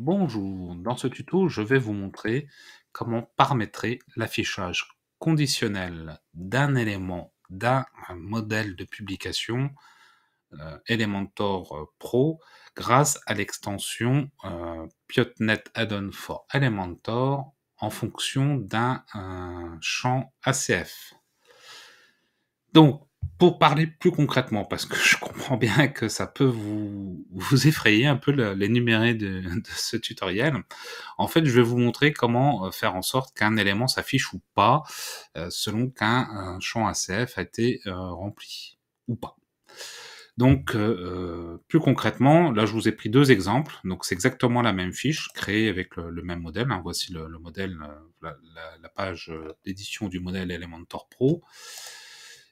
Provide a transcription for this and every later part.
Bonjour, dans ce tuto, je vais vous montrer comment paramétrer l'affichage conditionnel d'un élément d'un modèle de publication euh, Elementor euh, Pro grâce à l'extension euh, Piotnet Add-on for Elementor en fonction d'un champ ACF. Donc, pour parler plus concrètement, parce que je comprends bien que ça peut vous, vous effrayer un peu l'énuméré de, ce tutoriel, en fait, je vais vous montrer comment euh, faire en sorte qu'un élément s'affiche ou pas, euh, selon qu'un champ ACF a été euh, rempli ou pas. Donc, plus concrètement, là, je vous ai pris deux exemples. Donc, c'est exactement la même fiche créée avec le, même modèle. Hein. Voici le, modèle, la page d'édition du modèle Elementor Pro.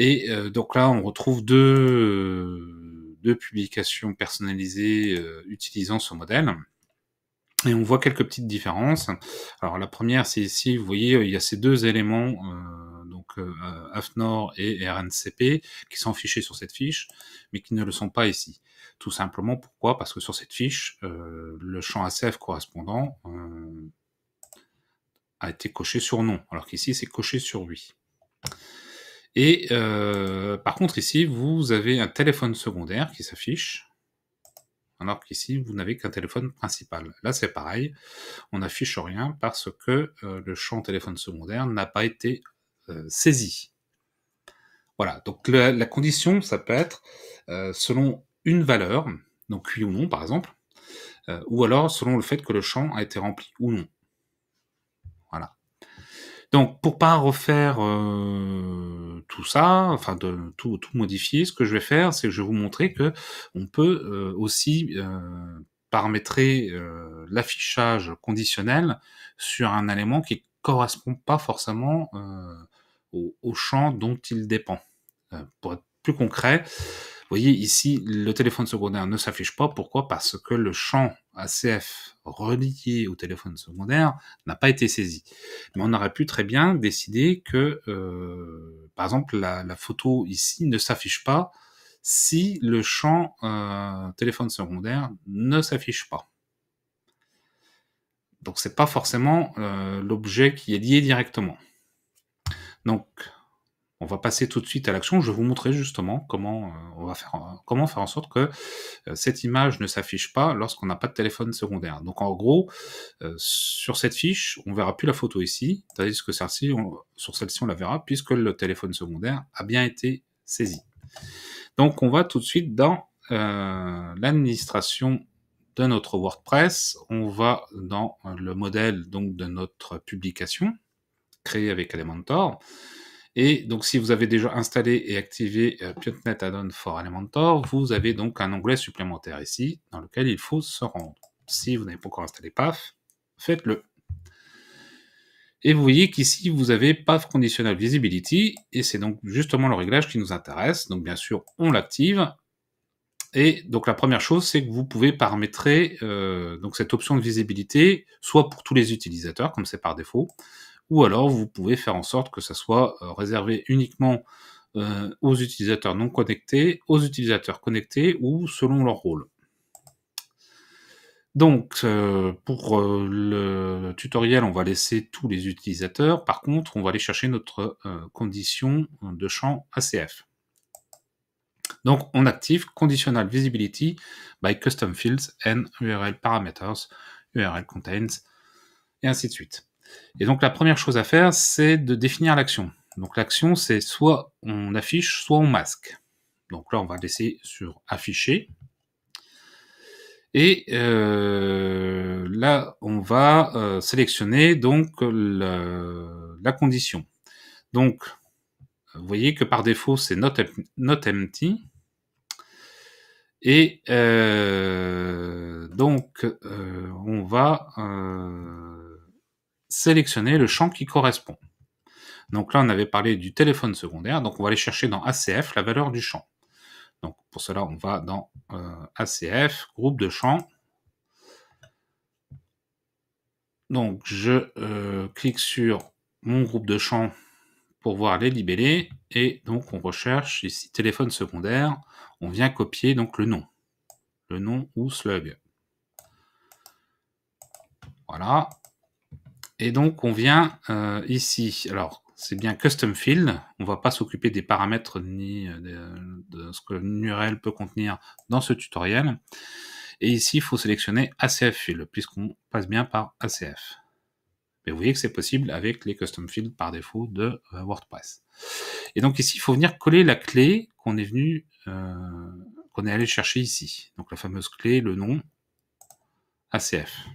Et euh, donc là, on retrouve deux, euh, deux publications personnalisées euh, utilisant ce modèle. Et on voit quelques petites différences. Alors la première, c'est ici, vous voyez, il y a ces deux éléments, donc AFNOR et RNCP, qui sont affichés sur cette fiche, mais qui ne le sont pas ici. Tout simplement, pourquoi Parce que sur cette fiche, le champ ACF correspondant a été coché sur non, alors qu'ici c'est coché sur oui. Et euh, par contre, ici, vous avez un téléphone secondaire qui s'affiche, alors qu'ici, vous n'avez qu'un téléphone principal. Là, c'est pareil, on n'affiche rien parce que euh, le champ téléphone secondaire n'a pas été euh, saisi. Voilà, donc la, la, condition, ça peut être selon une valeur, donc oui ou non par exemple, ou alors selon le fait que le champ a été rempli ou non. Donc, pour pas refaire euh, tout ça, enfin de tout, modifier, ce que je vais faire, c'est que je vais vous montrer que on peut euh, aussi euh, paramétrer l'affichage conditionnel sur un élément qui correspond pas forcément au, champ dont il dépend. pour être plus concret, voyez ici, le téléphone secondaire ne s'affiche pas. Pourquoi Parce que le champ ACF relié au téléphone secondaire n'a pas été saisi. Mais on aurait pu très bien décider que, euh, par exemple, la, photo ici ne s'affiche pas si le champ euh, téléphone secondaire ne s'affiche pas. Donc c'est pas forcément euh, l'objet qui est lié directement. Donc on va passer tout de suite à l'action. Je vais vous montrer justement comment euh, on va faire, euh, comment faire en sorte que euh, cette image ne s'affiche pas lorsqu'on n'a pas de téléphone secondaire. Donc en gros, sur cette fiche, on verra plus la photo ici, tandis que celle-ci, sur celle-ci, on la verra puisque le téléphone secondaire a bien été saisi. Donc on va tout de suite dans l'administration de notre WordPress. On va dans le modèle donc de notre publication créée avec Elementor. Et donc, si vous avez déjà installé et activé euh, Add-on for Elementor, vous avez donc un onglet supplémentaire ici dans lequel il faut se rendre. Si vous n'avez pas encore installé PAF, faites-le. Et vous voyez qu'ici, vous avez PAF Conditional Visibility, et c'est donc justement le réglage qui nous intéresse. Donc, bien sûr, on l'active. Et donc, la première chose, c'est que vous pouvez paramétrer euh, cette option de visibilité, soit pour tous les utilisateurs, comme c'est par défaut, ou alors vous pouvez faire en sorte que ça soit euh, réservé uniquement euh, aux utilisateurs non connectés, aux utilisateurs connectés ou selon leur rôle. Donc, euh, pour le tutoriel, on va laisser tous les utilisateurs. Par contre, on va aller chercher notre condition de champ ACF. Donc, on active Conditional Visibility by Custom Fields and URL Parameters, URL Contains, et ainsi de suite. Et donc la première chose à faire, c'est de définir l'action. Donc l'action, c'est soit on affiche, soit on masque. Donc là, on va laisser sur afficher. Et euh, là, on va euh, sélectionner donc la, condition. Donc, vous voyez que par défaut, c'est not, not, empty. Et euh, donc, on va sélectionner le champ qui correspond. Donc là, on avait parlé du téléphone secondaire, donc on va aller chercher dans ACF la valeur du champ. Donc pour cela, on va dans euh, ACF, groupe de champs. Donc je euh, clique sur mon groupe de champs pour voir les libellés, et donc on recherche ici téléphone secondaire, on vient copier donc le nom, le nom ou slug. Voilà, et donc, on vient euh, ici. Alors, c'est bien custom field. On ne va pas s'occuper des paramètres ni euh, euh, de, ce que l'URL peut contenir dans ce tutoriel. Et ici, il faut sélectionner ACF field, puisqu'on passe bien par ACF. Mais vous voyez que c'est possible avec les custom fields par défaut de WordPress. Et donc ici, il faut venir coller la clé qu'on est venu, qu'on est allé chercher ici. Donc la fameuse clé, le nom ACF.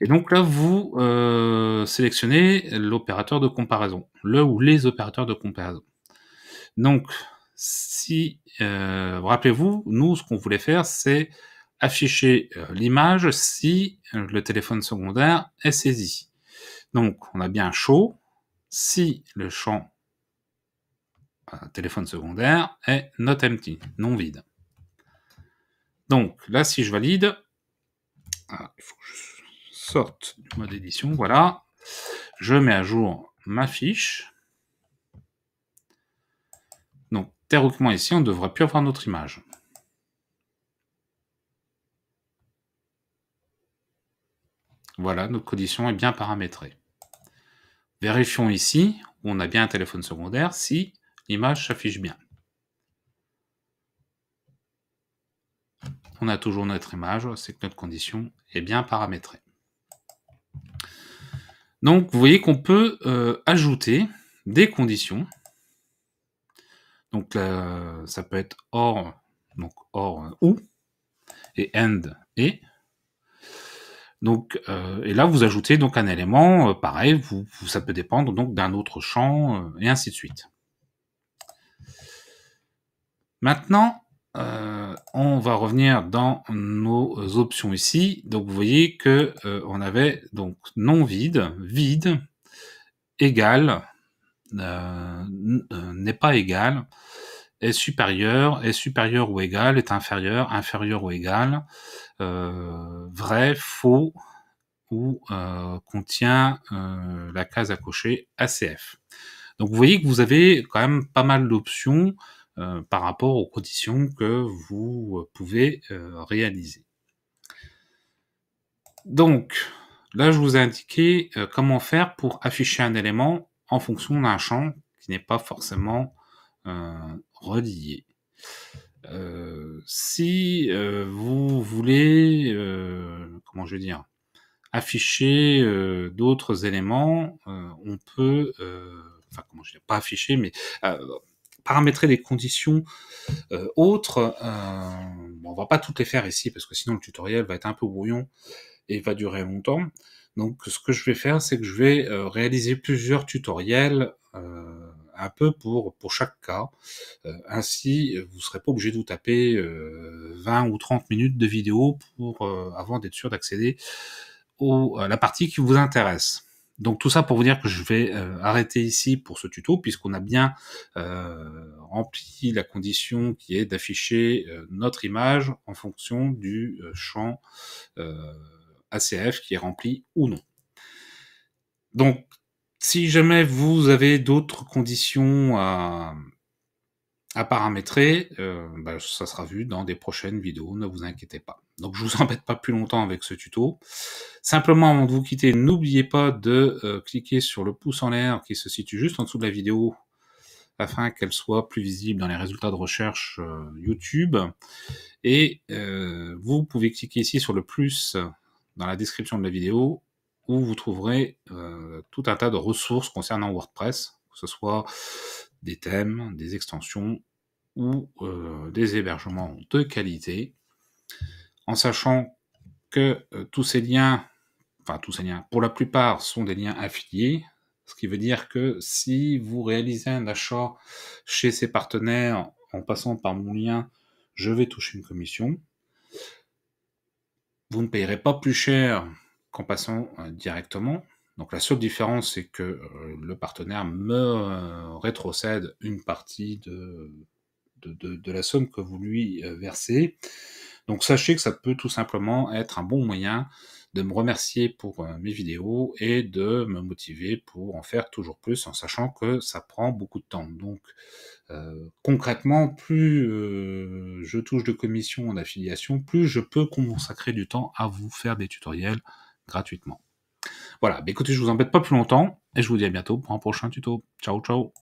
Et donc là, vous euh, sélectionnez l'opérateur de comparaison, le ou les opérateurs de comparaison. Donc, si euh, rappelez-vous, nous, ce qu'on voulait faire, c'est afficher euh, l'image si le téléphone secondaire est saisi. Donc, on a bien chaud. si le champ téléphone secondaire est not empty, non vide. Donc là, si je valide, ah, il faut que je sorte du mode édition. Voilà. Je mets à jour ma fiche. Donc, théoriquement, ici, on ne devrait plus avoir notre image. Voilà, notre condition est bien paramétrée. Vérifions ici, on a bien un téléphone secondaire, si l'image s'affiche bien. on a toujours notre image, c'est que notre condition est bien paramétrée. Donc vous voyez qu'on peut euh, ajouter des conditions. Donc euh, ça peut être or, donc or euh, ou, et end et. Donc, et là vous ajoutez donc un élément, pareil, vous, ça peut dépendre donc d'un autre champ, et ainsi de suite. Maintenant, on va revenir dans nos options ici. Donc vous voyez que euh, on avait donc non vide, vide égal euh, euh, n'est pas égal, est supérieur, est supérieur ou égal, est inférieur, inférieur ou égal, vrai, faux ou contient la case à cocher ACF. Donc vous voyez que vous avez quand même pas mal d'options euh, par rapport aux conditions que vous euh, pouvez euh, réaliser. Donc, là, je vous ai indiqué comment faire pour afficher un élément en fonction d'un champ qui n'est pas forcément relié. si vous voulez, comment je veux dire, afficher d'autres éléments, on peut, enfin comment je dis, pas afficher, mais paramétrer des conditions euh, autres. Euh, on va pas toutes les faire ici parce que sinon le tutoriel va être un peu brouillon et va durer longtemps. Donc ce que je vais faire, c'est que je vais euh, réaliser plusieurs tutoriels un peu pour, pour chaque cas. ainsi, vous serez pas obligé de vous taper 20 ou 30 minutes de vidéo pour avant d'être sûr d'accéder à la partie qui vous intéresse. Donc tout ça pour vous dire que je vais euh, arrêter ici pour ce tuto, puisqu'on a bien euh, rempli la condition qui est d'afficher euh, notre image en fonction du champ ACF qui est rempli ou non. Donc si jamais vous avez d'autres conditions à, paramétrer, bah, ça sera vu dans des prochaines vidéos, ne vous inquiétez pas. Donc je vous embête pas plus longtemps avec ce tuto. Simplement avant de vous quitter, n'oubliez pas de euh, cliquer sur le pouce en l'air qui se situe juste en dessous de la vidéo afin qu'elle soit plus visible dans les résultats de recherche euh, YouTube. Et euh, vous pouvez cliquer ici sur le plus dans la description de la vidéo où vous trouverez tout un tas de ressources concernant WordPress, que ce soit des thèmes, des extensions ou des hébergements de qualité en sachant que euh, tous ces liens, enfin tous ces liens, pour la plupart sont des liens affiliés, ce qui veut dire que si vous réalisez un achat chez ces partenaires en passant par mon lien, je vais toucher une commission. Vous ne payerez pas plus cher qu'en passant euh, directement. Donc la seule différence, c'est que euh, le partenaire me rétrocède une partie de, la somme que vous lui versez. Donc sachez que ça peut tout simplement être un bon moyen de me remercier pour euh, mes vidéos et de me motiver pour en faire toujours plus en sachant que ça prend beaucoup de temps. Donc euh, concrètement, plus euh, je touche de commissions en affiliation, plus je peux consacrer du temps à vous faire des tutoriels gratuitement. Voilà, bah, écoutez, je vous embête pas plus longtemps et je vous dis à bientôt pour un prochain tuto. Ciao ciao